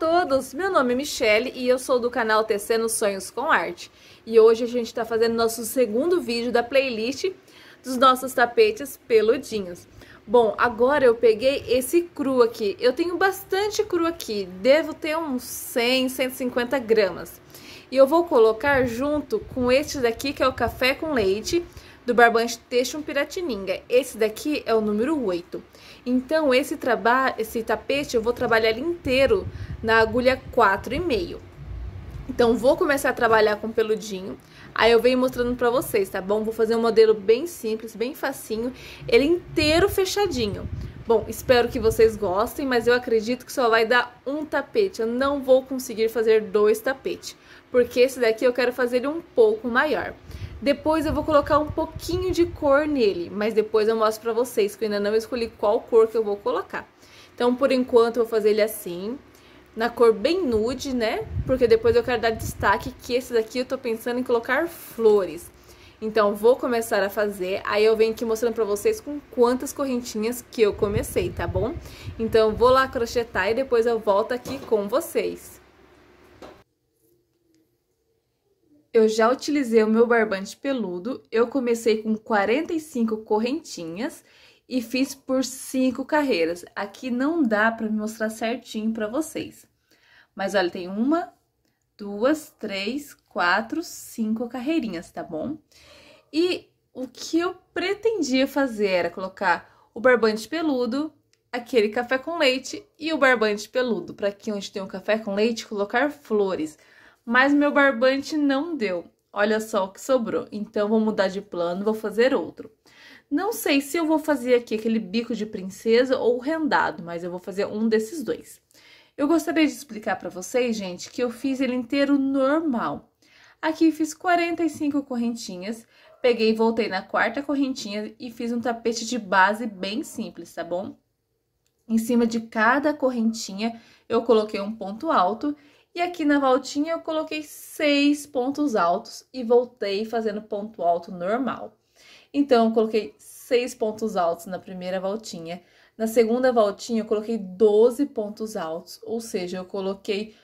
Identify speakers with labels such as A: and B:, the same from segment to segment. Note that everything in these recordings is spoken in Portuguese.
A: todos! Meu nome é Michele e eu sou do canal Tecendo Sonhos com Arte. E hoje a gente está fazendo nosso segundo vídeo da playlist dos nossos tapetes peludinhos. Bom, agora eu peguei esse cru aqui. Eu tenho bastante cru aqui, devo ter uns 100, 150 gramas. E eu vou colocar junto com este daqui que é o café com leite, do Barbante Teixum Piratininga. Esse daqui é o número 8. Então, esse, esse tapete eu vou trabalhar ele inteiro na agulha 4,5. Então, vou começar a trabalhar com peludinho. Aí eu venho mostrando pra vocês, tá bom? Vou fazer um modelo bem simples, bem facinho, ele inteiro fechadinho. Bom, espero que vocês gostem, mas eu acredito que só vai dar um tapete. Eu não vou conseguir fazer dois tapetes porque esse daqui eu quero fazer ele um pouco maior. Depois eu vou colocar um pouquinho de cor nele, mas depois eu mostro pra vocês que eu ainda não escolhi qual cor que eu vou colocar. Então, por enquanto, eu vou fazer ele assim, na cor bem nude, né? Porque depois eu quero dar destaque que esse daqui eu tô pensando em colocar flores. Então, vou começar a fazer, aí eu venho aqui mostrando pra vocês com quantas correntinhas que eu comecei, tá bom? Então, vou lá crochetar e depois eu volto aqui com vocês. eu já utilizei o meu barbante peludo, eu comecei com 45 correntinhas e fiz por 5 carreiras. Aqui não dá para mostrar certinho para vocês. Mas olha, tem uma, duas, três, quatro, cinco carreirinhas, tá bom? E o que eu pretendia fazer era colocar o barbante peludo, aquele café com leite e o barbante peludo. Para aqui onde tem o um café com leite, colocar flores mas meu barbante não deu. Olha só o que sobrou. Então, vou mudar de plano, vou fazer outro. Não sei se eu vou fazer aqui aquele bico de princesa ou rendado, mas eu vou fazer um desses dois. Eu gostaria de explicar para vocês, gente, que eu fiz ele inteiro normal. Aqui fiz 45 correntinhas, peguei voltei na quarta correntinha e fiz um tapete de base bem simples, tá bom? Em cima de cada correntinha eu coloquei um ponto alto e aqui na voltinha eu coloquei seis pontos altos e voltei fazendo ponto alto normal. Então, eu coloquei seis pontos altos na primeira voltinha. Na segunda voltinha, eu coloquei 12 pontos altos, ou seja, eu coloquei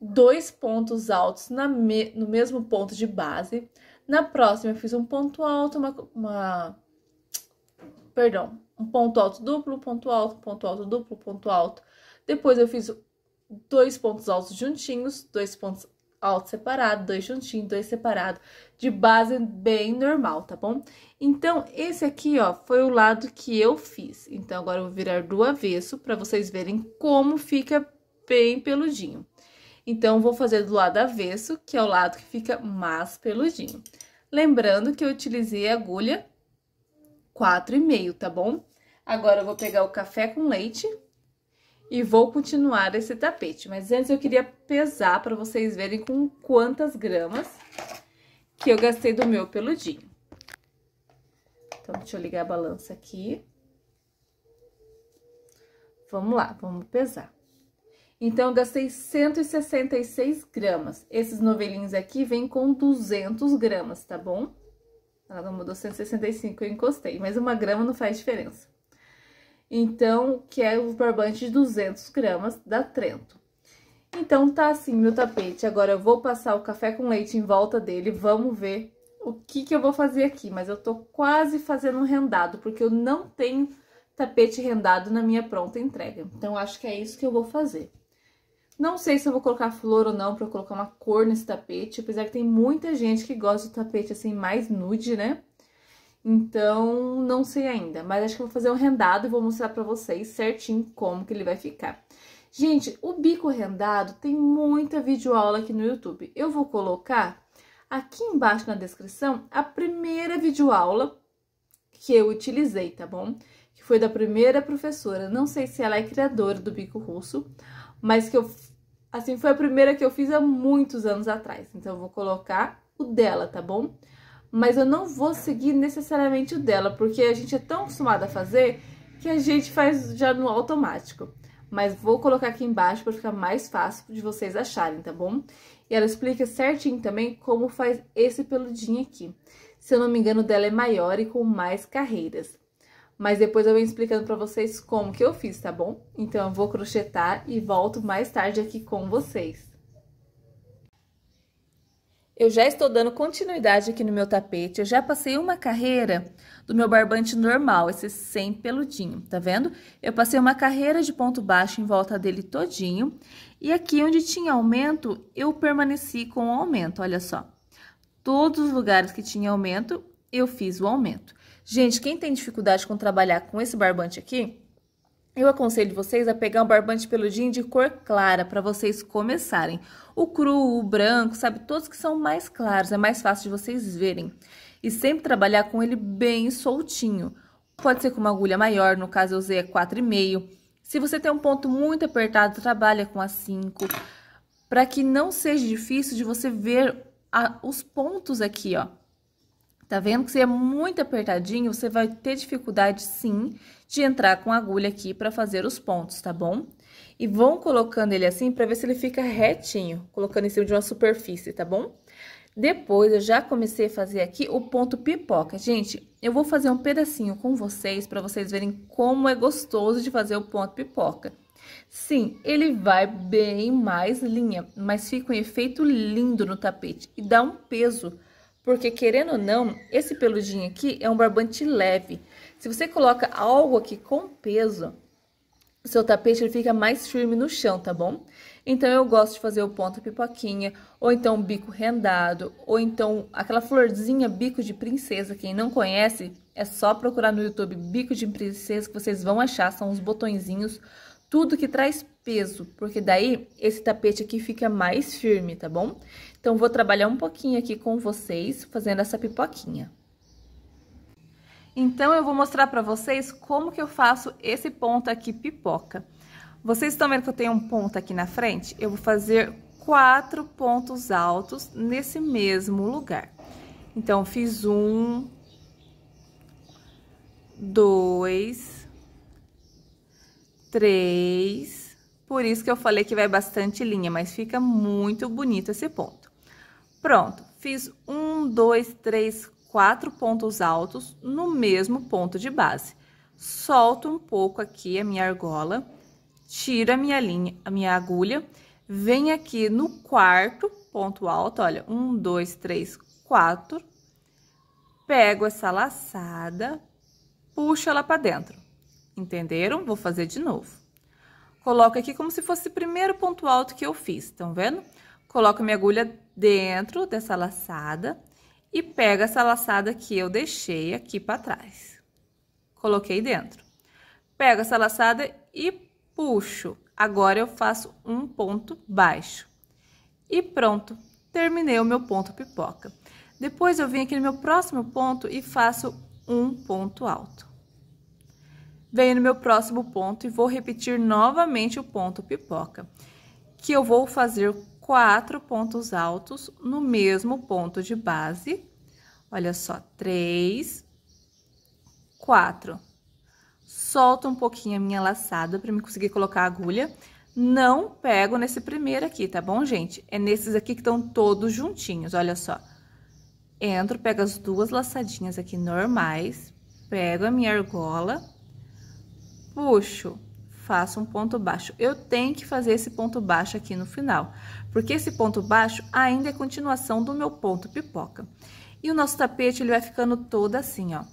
A: dois pontos altos me... no mesmo ponto de base. Na próxima, eu fiz um ponto alto, uma, uma... Perdão, um ponto alto duplo, ponto alto, ponto alto duplo, ponto alto. Depois eu fiz dois pontos altos juntinhos, dois pontos altos separados, dois juntinhos, dois separados, de base bem normal, tá bom? Então, esse aqui, ó, foi o lado que eu fiz. Então, agora eu vou virar do avesso para vocês verem como fica bem peludinho. Então, vou fazer do lado avesso, que é o lado que fica mais peludinho. Lembrando que eu utilizei a agulha 4,5, tá bom? Agora, eu vou pegar o café com leite e vou continuar esse tapete. Mas antes eu queria pesar para vocês verem com quantas gramas que eu gastei do meu peludinho. Então, deixa eu ligar a balança aqui. Vamos lá, vamos pesar. Então, eu gastei 166 gramas. Esses novelinhos aqui vêm com 200 gramas, tá bom? Ela não mudou 165, eu encostei, mas uma grama não faz diferença. Então, que é o barbante de 200 gramas da Trento. Então, tá assim meu tapete. Agora eu vou passar o café com leite em volta dele. Vamos ver o que que eu vou fazer aqui. Mas eu tô quase fazendo um rendado, porque eu não tenho tapete rendado na minha pronta entrega. Então, acho que é isso que eu vou fazer. Não sei se eu vou colocar flor ou não pra colocar uma cor nesse tapete, apesar que tem muita gente que gosta do tapete assim mais nude, né? Então, não sei ainda, mas acho que vou fazer um rendado e vou mostrar pra vocês certinho como que ele vai ficar. Gente, o bico rendado tem muita videoaula aqui no YouTube. Eu vou colocar aqui embaixo na descrição a primeira videoaula que eu utilizei, tá bom? Que foi da primeira professora, não sei se ela é criadora do bico russo, mas que eu, assim, foi a primeira que eu fiz há muitos anos atrás. Então, eu vou colocar o dela, tá bom? Tá bom? mas eu não vou seguir necessariamente o dela, porque a gente é tão acostumado a fazer que a gente faz já no automático. Mas vou colocar aqui embaixo para ficar mais fácil de vocês acharem, tá bom? E ela explica certinho também como faz esse peludinho aqui. Se eu não me engano, dela é maior e com mais carreiras. Mas depois eu venho explicando para vocês como que eu fiz, tá bom? Então eu vou crochetar e volto mais tarde aqui com vocês. Eu já estou dando continuidade aqui no meu tapete, eu já passei uma carreira do meu barbante normal, esse sem peludinho, tá vendo? Eu passei uma carreira de ponto baixo em volta dele todinho, e aqui onde tinha aumento, eu permaneci com o aumento, olha só. Todos os lugares que tinha aumento, eu fiz o aumento. Gente, quem tem dificuldade com trabalhar com esse barbante aqui, eu aconselho vocês a pegar um barbante peludinho de cor clara para vocês começarem. O cru, o branco, sabe? Todos que são mais claros, é mais fácil de vocês verem. E sempre trabalhar com ele bem soltinho. Pode ser com uma agulha maior, no caso eu usei a 4,5. Se você tem um ponto muito apertado, trabalha com a 5. Para que não seja difícil de você ver a, os pontos aqui, ó. Tá vendo que se é muito apertadinho, você vai ter dificuldade, sim, de entrar com a agulha aqui para fazer os pontos, tá bom? E vão colocando ele assim para ver se ele fica retinho, colocando em cima de uma superfície, tá bom? Depois, eu já comecei a fazer aqui o ponto pipoca. Gente, eu vou fazer um pedacinho com vocês para vocês verem como é gostoso de fazer o ponto pipoca. Sim, ele vai bem mais linha, mas fica um efeito lindo no tapete e dá um peso porque querendo ou não, esse peludinho aqui é um barbante leve. Se você coloca algo aqui com peso, o seu tapete ele fica mais firme no chão, tá bom? Então eu gosto de fazer o ponto pipoquinha, ou então bico rendado, ou então aquela florzinha bico de princesa. Quem não conhece, é só procurar no YouTube bico de princesa que vocês vão achar, são os botõezinhos, tudo que traz peso, porque daí esse tapete aqui fica mais firme, tá bom? Então, vou trabalhar um pouquinho aqui com vocês, fazendo essa pipoquinha. Então, eu vou mostrar pra vocês como que eu faço esse ponto aqui pipoca. Vocês estão vendo que eu tenho um ponto aqui na frente? Eu vou fazer quatro pontos altos nesse mesmo lugar. Então, fiz um, dois, três, por isso que eu falei que vai bastante linha, mas fica muito bonito esse ponto. Pronto, fiz um, dois, três, quatro pontos altos no mesmo ponto de base. Solto um pouco aqui a minha argola, tiro a minha linha, a minha agulha, venho aqui no quarto ponto alto, olha, um, dois, três, quatro, pego essa laçada, puxo ela para dentro. Entenderam? Vou fazer de novo. Coloco aqui como se fosse o primeiro ponto alto que eu fiz, estão vendo? Coloco minha agulha dentro dessa laçada e pego essa laçada que eu deixei aqui para trás. Coloquei dentro. Pego essa laçada e puxo. Agora, eu faço um ponto baixo. E pronto, terminei o meu ponto pipoca. Depois, eu venho aqui no meu próximo ponto e faço um ponto alto venho no meu próximo ponto e vou repetir novamente o ponto pipoca, que eu vou fazer quatro pontos altos no mesmo ponto de base. Olha só, três, quatro. Solto um pouquinho a minha laçada para me conseguir colocar a agulha. Não pego nesse primeiro aqui, tá bom, gente? É nesses aqui que estão todos juntinhos, olha só. Entro, pego as duas laçadinhas aqui normais, pego a minha argola puxo, faço um ponto baixo. Eu tenho que fazer esse ponto baixo aqui no final, porque esse ponto baixo ainda é continuação do meu ponto pipoca. E o nosso tapete, ele vai ficando todo assim, ó.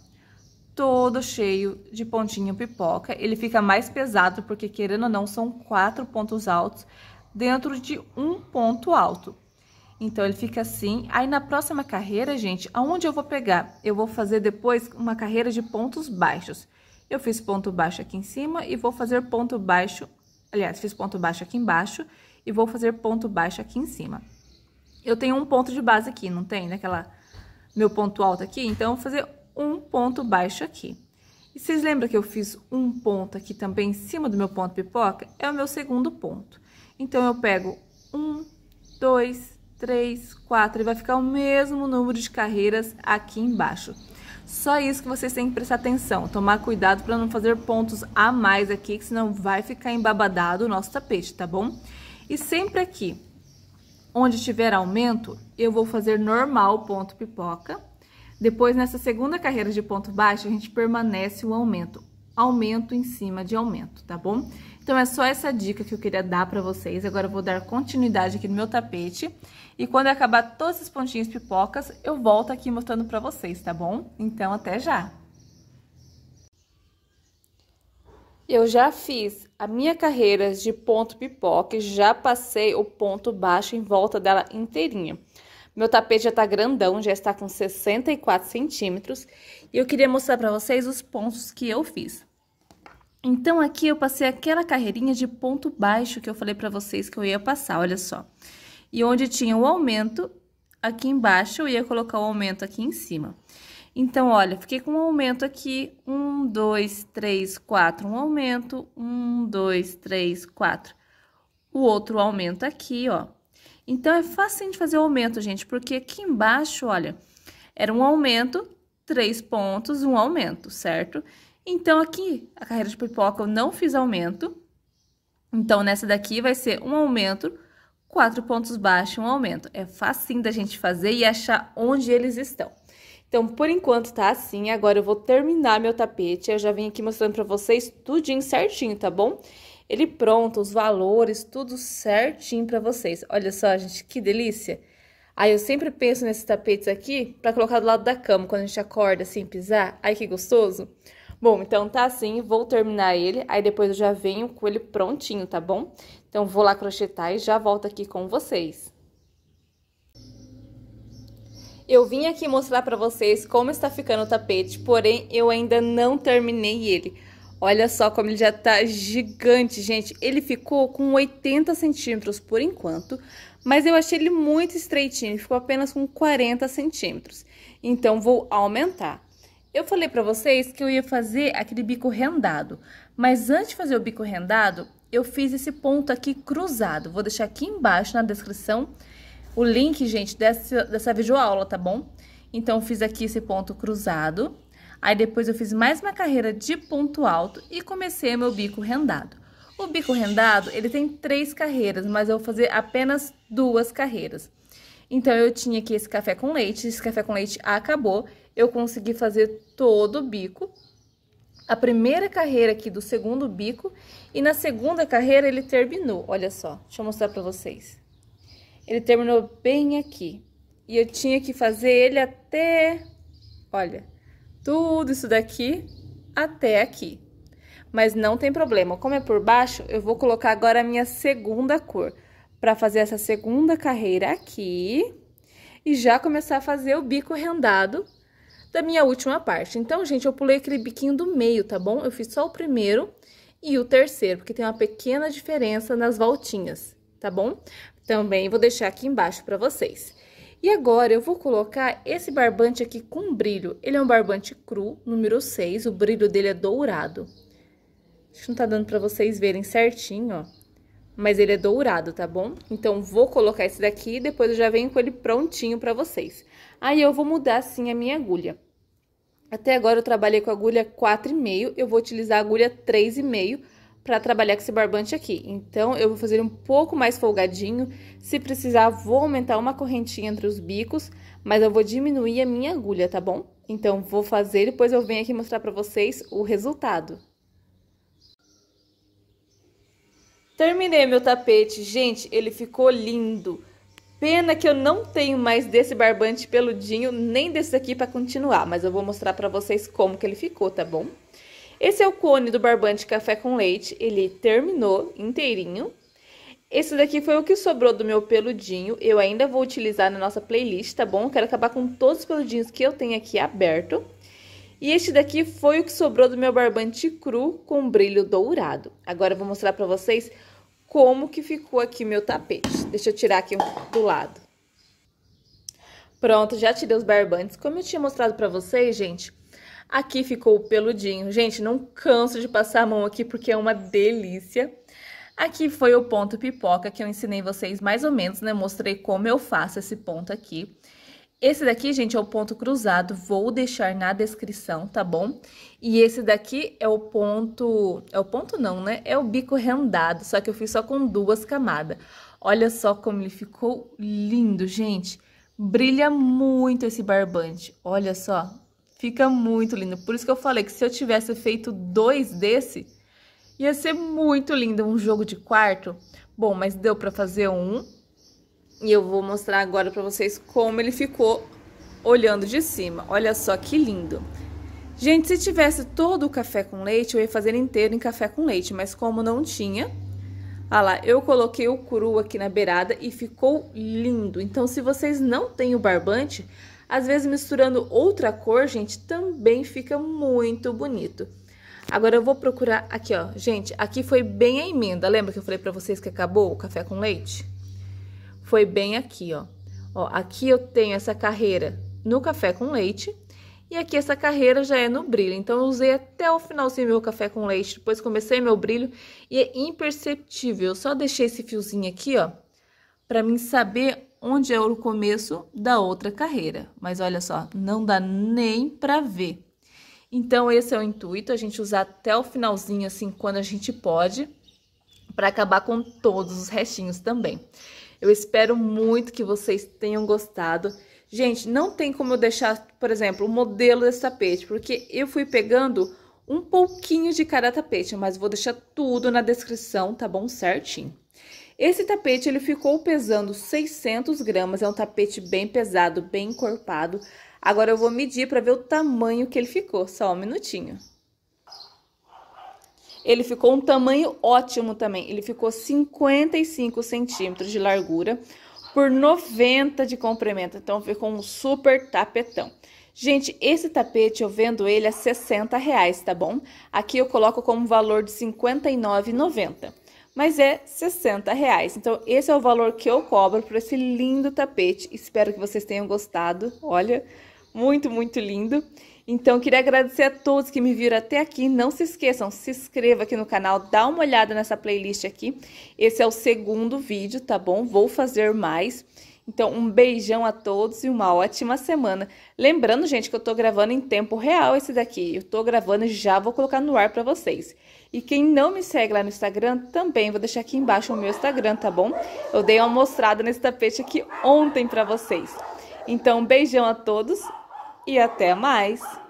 A: Todo cheio de pontinho pipoca. Ele fica mais pesado, porque querendo ou não, são quatro pontos altos dentro de um ponto alto. Então, ele fica assim. Aí, na próxima carreira, gente, aonde eu vou pegar? Eu vou fazer depois uma carreira de pontos baixos. Eu fiz ponto baixo aqui em cima e vou fazer ponto baixo, aliás, fiz ponto baixo aqui embaixo e vou fazer ponto baixo aqui em cima. Eu tenho um ponto de base aqui, não tem? Naquela, né, meu ponto alto aqui, então, eu vou fazer um ponto baixo aqui. E vocês lembram que eu fiz um ponto aqui também em cima do meu ponto pipoca? É o meu segundo ponto. Então, eu pego um, dois, três, quatro, e vai ficar o mesmo número de carreiras aqui embaixo. Só isso que vocês têm que prestar atenção, tomar cuidado para não fazer pontos a mais aqui, que senão vai ficar embabadado o nosso tapete, tá bom? E sempre aqui, onde tiver aumento, eu vou fazer normal ponto pipoca. Depois, nessa segunda carreira de ponto baixo, a gente permanece o aumento aumento em cima de aumento, tá bom? Então é só essa dica que eu queria dar para vocês. Agora eu vou dar continuidade aqui no meu tapete e quando acabar todos esses pontinhos pipocas, eu volto aqui mostrando para vocês, tá bom? Então até já. Eu já fiz a minha carreira de ponto pipoca e já passei o ponto baixo em volta dela inteirinha. Meu tapete já tá grandão, já está com 64 centímetros e eu queria mostrar para vocês os pontos que eu fiz. Então, aqui eu passei aquela carreirinha de ponto baixo que eu falei para vocês que eu ia passar, olha só. E onde tinha o aumento, aqui embaixo, eu ia colocar o aumento aqui em cima. Então, olha, fiquei com um aumento aqui, um, dois, três, quatro, um aumento, um, dois, três, quatro. O outro aumento aqui, ó. Então, é fácil de fazer o aumento, gente, porque aqui embaixo, olha, era um aumento, três pontos, um aumento, certo? Então, aqui, a carreira de pipoca eu não fiz aumento. Então, nessa daqui vai ser um aumento, quatro pontos baixos, um aumento. É facinho da gente fazer e achar onde eles estão. Então, por enquanto tá assim, agora eu vou terminar meu tapete, eu já vim aqui mostrando pra vocês tudinho certinho, tá bom? Ele pronto, os valores, tudo certinho pra vocês. Olha só, gente, que delícia! Aí eu sempre penso nesses tapetes aqui para colocar do lado da cama quando a gente acorda assim, pisar. Ai que gostoso. Bom, então tá assim, vou terminar ele, aí depois eu já venho com ele prontinho, tá bom? Então vou lá crochetar e já volto aqui com vocês. Eu vim aqui mostrar para vocês como está ficando o tapete, porém eu ainda não terminei ele. Olha só como ele já tá gigante, gente. Ele ficou com 80 centímetros por enquanto, mas eu achei ele muito estreitinho, ficou apenas com 40 centímetros. Então, vou aumentar. Eu falei pra vocês que eu ia fazer aquele bico rendado, mas antes de fazer o bico rendado, eu fiz esse ponto aqui cruzado. Vou deixar aqui embaixo na descrição o link, gente, dessa, dessa videoaula, tá bom? Então, fiz aqui esse ponto cruzado Aí depois eu fiz mais uma carreira de ponto alto e comecei meu bico rendado. O bico rendado, ele tem três carreiras, mas eu vou fazer apenas duas carreiras. Então, eu tinha aqui esse café com leite, esse café com leite acabou, eu consegui fazer todo o bico. A primeira carreira aqui do segundo bico, e na segunda carreira ele terminou, olha só, deixa eu mostrar pra vocês. Ele terminou bem aqui, e eu tinha que fazer ele até, olha, tudo isso daqui até aqui. Mas não tem problema, como é por baixo, eu vou colocar agora a minha segunda cor. Para fazer essa segunda carreira aqui e já começar a fazer o bico rendado da minha última parte. Então, gente, eu pulei aquele biquinho do meio, tá bom? Eu fiz só o primeiro e o terceiro, porque tem uma pequena diferença nas voltinhas, tá bom? Também vou deixar aqui embaixo para vocês. E agora eu vou colocar esse barbante aqui com brilho. Ele é um barbante cru, número 6, o brilho dele é dourado. Acho que não tá dando pra vocês verem certinho, ó. Mas ele é dourado, tá bom? Então, vou colocar esse daqui e depois eu já venho com ele prontinho pra vocês. Aí, eu vou mudar, assim a minha agulha. Até agora, eu trabalhei com agulha 4,5, eu vou utilizar a agulha 3,5 para trabalhar com esse barbante aqui. Então, eu vou fazer um pouco mais folgadinho. Se precisar, vou aumentar uma correntinha entre os bicos, mas eu vou diminuir a minha agulha, tá bom? Então, vou fazer, e depois eu venho aqui mostrar para vocês o resultado. Terminei meu tapete. Gente, ele ficou lindo. Pena que eu não tenho mais desse barbante peludinho, nem desse aqui para continuar, mas eu vou mostrar para vocês como que ele ficou, tá bom? Esse é o cone do barbante café com leite, ele terminou inteirinho. Esse daqui foi o que sobrou do meu peludinho, eu ainda vou utilizar na nossa playlist, tá bom? quero acabar com todos os peludinhos que eu tenho aqui aberto. E este daqui foi o que sobrou do meu barbante cru com brilho dourado. Agora eu vou mostrar pra vocês como que ficou aqui meu tapete. Deixa eu tirar aqui do lado. Pronto, já tirei os barbantes. Como eu tinha mostrado pra vocês, gente, Aqui ficou peludinho. Gente, não canso de passar a mão aqui porque é uma delícia. Aqui foi o ponto pipoca que eu ensinei vocês mais ou menos, né? Mostrei como eu faço esse ponto aqui. Esse daqui, gente, é o ponto cruzado, vou deixar na descrição, tá bom? E esse daqui é o ponto... é o ponto não, né? É o bico rendado, só que eu fiz só com duas camadas. Olha só como ele ficou lindo, gente! Brilha muito esse barbante, olha só, Fica muito lindo. Por isso que eu falei que se eu tivesse feito dois desse, ia ser muito lindo um jogo de quarto. Bom, mas deu para fazer um. E eu vou mostrar agora para vocês como ele ficou olhando de cima. Olha só que lindo. Gente, se tivesse todo o café com leite, eu ia fazer inteiro em café com leite, mas como não tinha, ah lá, eu coloquei o cru aqui na beirada e ficou lindo. Então, se vocês não têm o barbante, às vezes, misturando outra cor, gente, também fica muito bonito. Agora, eu vou procurar aqui, ó. Gente, aqui foi bem a emenda. Lembra que eu falei pra vocês que acabou o café com leite? Foi bem aqui, ó. Ó, aqui eu tenho essa carreira no café com leite. E aqui essa carreira já é no brilho, então eu usei até o finalzinho meu café com leite, depois comecei meu brilho e é imperceptível. Eu só deixei esse fiozinho aqui, ó, para mim saber onde é o começo da outra carreira. Mas olha só, não dá nem para ver. Então, esse é o intuito, a gente usar até o finalzinho, assim, quando a gente pode, para acabar com todos os restinhos também. Eu espero muito que vocês tenham gostado. Gente, não tem como eu deixar, por exemplo, o modelo desse tapete, porque eu fui pegando um pouquinho de cada tapete, mas vou deixar tudo na descrição, tá bom? Certinho. Esse tapete ele ficou pesando 600 gramas, é um tapete bem pesado, bem encorpado. Agora eu vou medir para ver o tamanho que ele ficou, só um minutinho. Ele ficou um tamanho ótimo também, ele ficou 55 centímetros de largura por 90 de comprimento, então ficou um super tapetão. Gente, esse tapete eu vendo ele a 60 reais, tá bom? Aqui eu coloco como valor de 59,90 mas é 60 reais. Então, esse é o valor que eu cobro por esse lindo tapete. Espero que vocês tenham gostado. Olha, muito, muito lindo. Então, queria agradecer a todos que me viram até aqui. Não se esqueçam, se inscreva aqui no canal, dá uma olhada nessa playlist aqui. Esse é o segundo vídeo, tá bom? Vou fazer mais. Então, um beijão a todos e uma ótima semana. Lembrando, gente, que eu tô gravando em tempo real esse daqui. Eu tô gravando e já vou colocar no ar para vocês. E quem não me segue lá no Instagram, também vou deixar aqui embaixo o meu Instagram, tá bom? Eu dei uma mostrada nesse tapete aqui ontem para vocês. Então, beijão a todos e até mais!